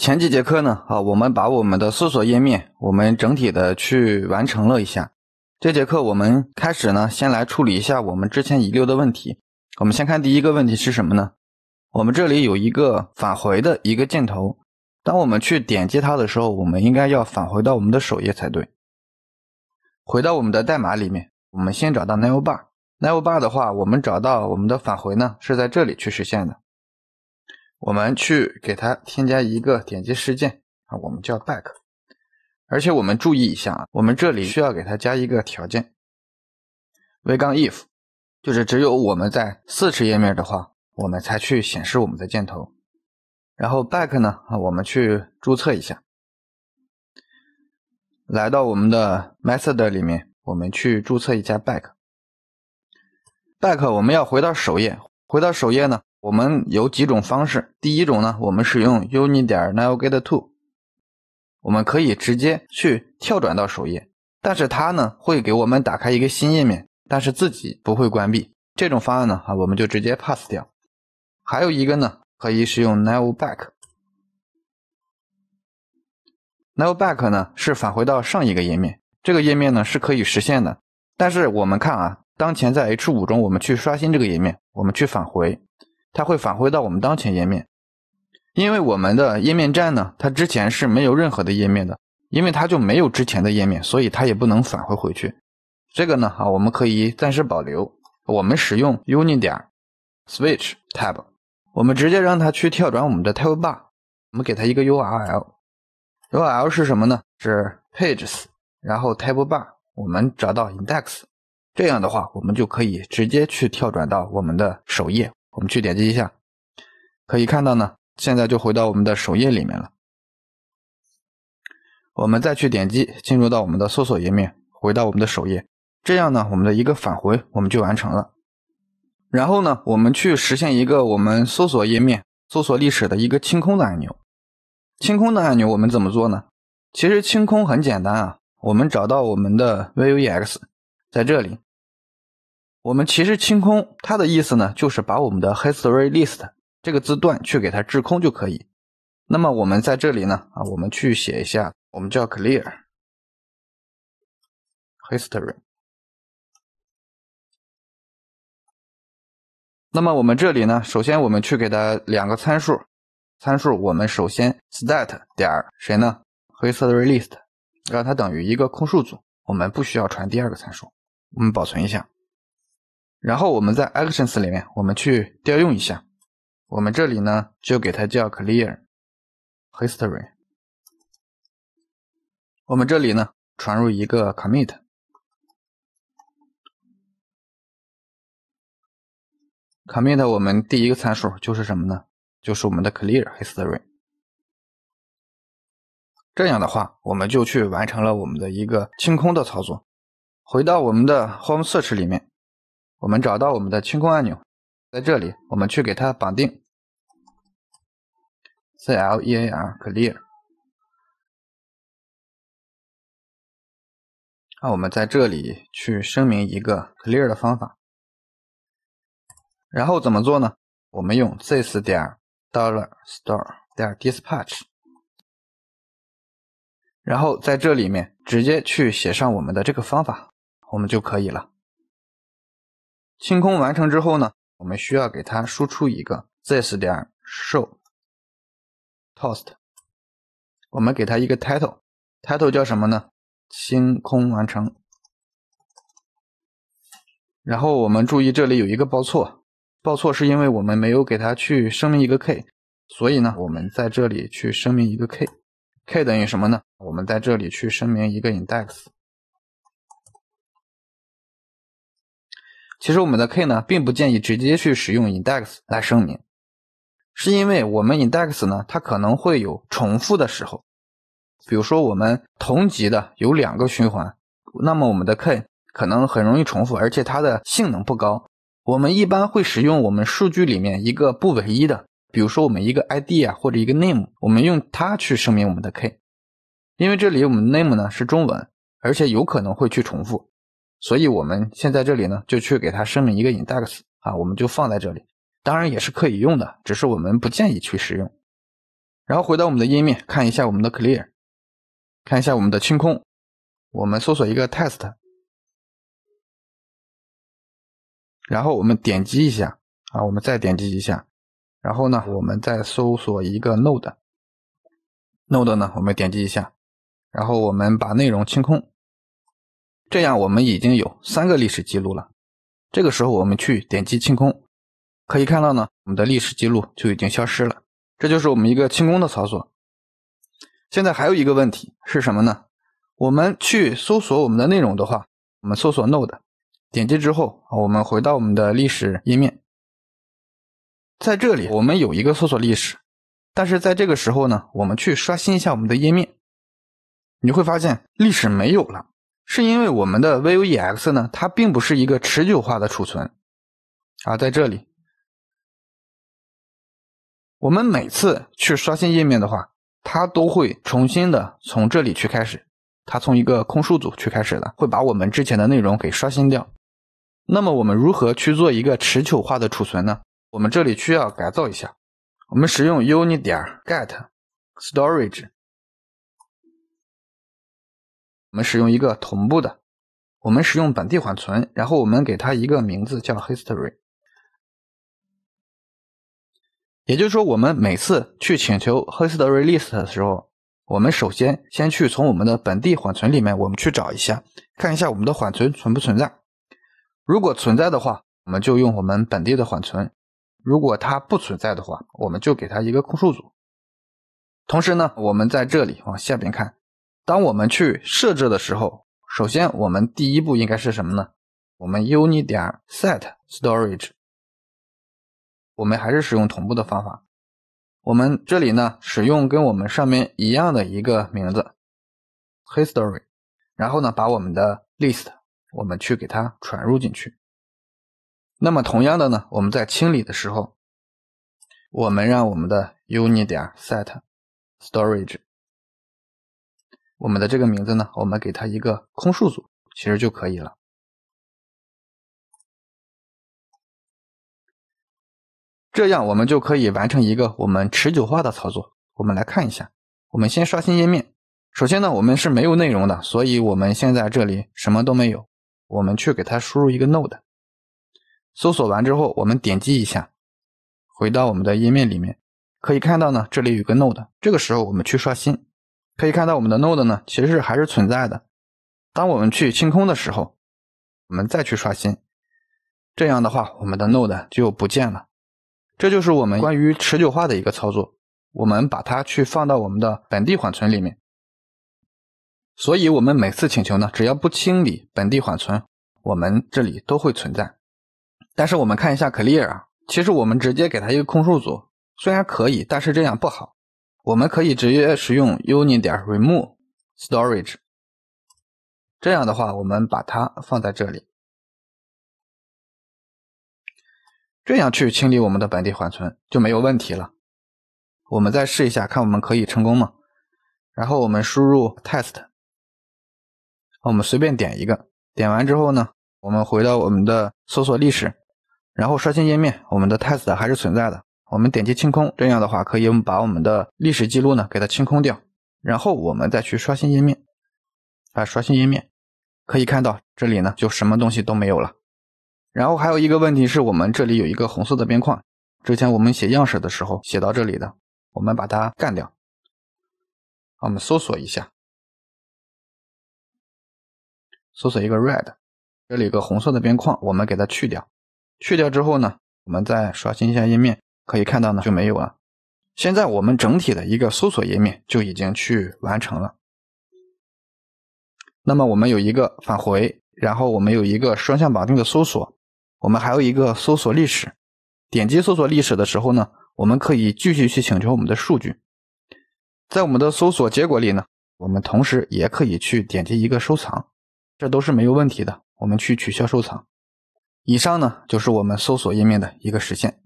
前几节课呢，啊，我们把我们的搜索页面我们整体的去完成了一下。这节课我们开始呢，先来处理一下我们之前遗留的问题。我们先看第一个问题是什么呢？我们这里有一个返回的一个箭头，当我们去点击它的时候，我们应该要返回到我们的首页才对。回到我们的代码里面，我们先找到 navbar，navbar 的话，我们找到我们的返回呢是在这里去实现的。我们去给它添加一个点击事件啊，我们叫 back，而且我们注意一下啊，我们这里需要给它加一个条件，v 杠 if，就是只有我们在四尺页面的话，我们才去显示我们的箭头，然后 back 呢，啊，我们去注册一下，来到我们的 method 里面，我们去注册一下 back，back 我们要回到首页，回到首页呢。我们有几种方式，第一种呢，我们使用 uni 点 navigateTo，我们可以直接去跳转到首页，但是它呢会给我们打开一个新页面，但是自己不会关闭。这种方案呢啊我们就直接 pass 掉。还有一个呢可以使用 n a v i b a c k n a v i b a c k 呢是返回到上一个页面，这个页面呢是可以实现的。但是我们看啊，当前在 H5 中我们去刷新这个页面，我们去返回。它会返回到我们当前页面，因为我们的页面站呢，它之前是没有任何的页面的，因为它就没有之前的页面，所以它也不能返回回去。这个呢，啊，我们可以暂时保留。我们使用 uni 点 switch tab，我们直接让它去跳转我们的 tab bar，我们给它一个 URL，URL 是什么呢？是 pages，然后 tab bar 我们找到 index，这样的话，我们就可以直接去跳转到我们的首页。我们去点击一下，可以看到呢，现在就回到我们的首页里面了。我们再去点击，进入到我们的搜索页面，回到我们的首页，这样呢，我们的一个返回我们就完成了。然后呢，我们去实现一个我们搜索页面搜索历史的一个清空的按钮。清空的按钮我们怎么做呢？其实清空很简单啊，我们找到我们的 Vue X，在这里。我们其实清空它的意思呢，就是把我们的 history list 这个字段去给它置空就可以。那么我们在这里呢，啊，我们去写一下，我们叫 clear history。那么我们这里呢，首先我们去给它两个参数，参数我们首先 s t a t 点谁呢？history list，让它等于一个空数组。我们不需要传第二个参数，我们保存一下。然后我们在 actions 里面，我们去调用一下。我们这里呢就给它叫 clear history。我们这里呢传入一个 commit。commit 我们第一个参数就是什么呢？就是我们的 clear history。这样的话，我们就去完成了我们的一个清空的操作。回到我们的 home search 里面。我们找到我们的清空按钮，在这里，我们去给它绑定 clear clear。那我们在这里去声明一个 clear 的方法，然后怎么做呢？我们用 this 点 dollar store 点 dispatch，然后在这里面直接去写上我们的这个方法，我们就可以了。清空完成之后呢，我们需要给它输出一个 this 点 show toast。我们给它一个 title，title 叫什么呢？清空完成。然后我们注意这里有一个报错，报错是因为我们没有给它去声明一个 k，所以呢，我们在这里去声明一个 k，k 等于什么呢？我们在这里去声明一个 index。其实我们的 k 呢，并不建议直接去使用 index 来声明，是因为我们 index 呢，它可能会有重复的时候，比如说我们同级的有两个循环，那么我们的 k 可能很容易重复，而且它的性能不高。我们一般会使用我们数据里面一个不唯一的，比如说我们一个 id 啊，或者一个 name，我们用它去声明我们的 k，因为这里我们 name 呢是中文，而且有可能会去重复。所以，我们现在这里呢，就去给它声明一个 index 啊，我们就放在这里。当然也是可以用的，只是我们不建议去使用。然后回到我们的页面，看一下我们的 clear，看一下我们的清空。我们搜索一个 test，然后我们点击一下啊，我们再点击一下。然后呢，我们再搜索一个 node。node 呢，我们点击一下，然后我们把内容清空。这样我们已经有三个历史记录了。这个时候我们去点击清空，可以看到呢，我们的历史记录就已经消失了。这就是我们一个清空的操作。现在还有一个问题是什么呢？我们去搜索我们的内容的话，我们搜索 “no” d e 点击之后，我们回到我们的历史页面。在这里我们有一个搜索历史，但是在这个时候呢，我们去刷新一下我们的页面，你会发现历史没有了。是因为我们的 Vuex 呢，它并不是一个持久化的储存啊，在这里，我们每次去刷新页面的话，它都会重新的从这里去开始，它从一个空数组去开始的，会把我们之前的内容给刷新掉。那么我们如何去做一个持久化的储存呢？我们这里需要改造一下，我们使用 uni 点 get storage。我们使用一个同步的，我们使用本地缓存，然后我们给它一个名字叫 history。也就是说，我们每次去请求 history list 的时候，我们首先先去从我们的本地缓存里面，我们去找一下，看一下我们的缓存存不存在。如果存在的话，我们就用我们本地的缓存；如果它不存在的话，我们就给它一个空数组。同时呢，我们在这里往下边看。当我们去设置的时候，首先我们第一步应该是什么呢？我们 uni 点 set storage，我们还是使用同步的方法。我们这里呢，使用跟我们上面一样的一个名字 history，然后呢，把我们的 list 我们去给它传入进去。那么同样的呢，我们在清理的时候，我们让我们的 uni 点 set storage。我们的这个名字呢，我们给它一个空数组，其实就可以了。这样我们就可以完成一个我们持久化的操作。我们来看一下，我们先刷新页面。首先呢，我们是没有内容的，所以我们现在这里什么都没有。我们去给它输入一个 node，搜索完之后，我们点击一下，回到我们的页面里面，可以看到呢，这里有个 node。这个时候我们去刷新。可以看到我们的 node 呢，其实还是存在的。当我们去清空的时候，我们再去刷新，这样的话，我们的 node 就不见了。这就是我们关于持久化的一个操作，我们把它去放到我们的本地缓存里面。所以，我们每次请求呢，只要不清理本地缓存，我们这里都会存在。但是，我们看一下 clear 啊，其实我们直接给它一个空数组，虽然可以，但是这样不好。我们可以直接使用 union 点 remove storage，这样的话，我们把它放在这里，这样去清理我们的本地缓存就没有问题了。我们再试一下，看我们可以成功吗？然后我们输入 test，我们随便点一个，点完之后呢，我们回到我们的搜索历史，然后刷新页面，我们的 test 还是存在的。我们点击清空，这样的话可以把我们的历史记录呢给它清空掉，然后我们再去刷新页面，啊，刷新页面，可以看到这里呢就什么东西都没有了。然后还有一个问题是我们这里有一个红色的边框，之前我们写样式的时候写到这里的，我们把它干掉。我们搜索一下，搜索一个 red，这里有个红色的边框，我们给它去掉。去掉之后呢，我们再刷新一下页面。可以看到呢，就没有了。现在我们整体的一个搜索页面就已经去完成了。那么我们有一个返回，然后我们有一个双向绑定的搜索，我们还有一个搜索历史。点击搜索历史的时候呢，我们可以继续去请求我们的数据。在我们的搜索结果里呢，我们同时也可以去点击一个收藏，这都是没有问题的。我们去取消收藏。以上呢，就是我们搜索页面的一个实现。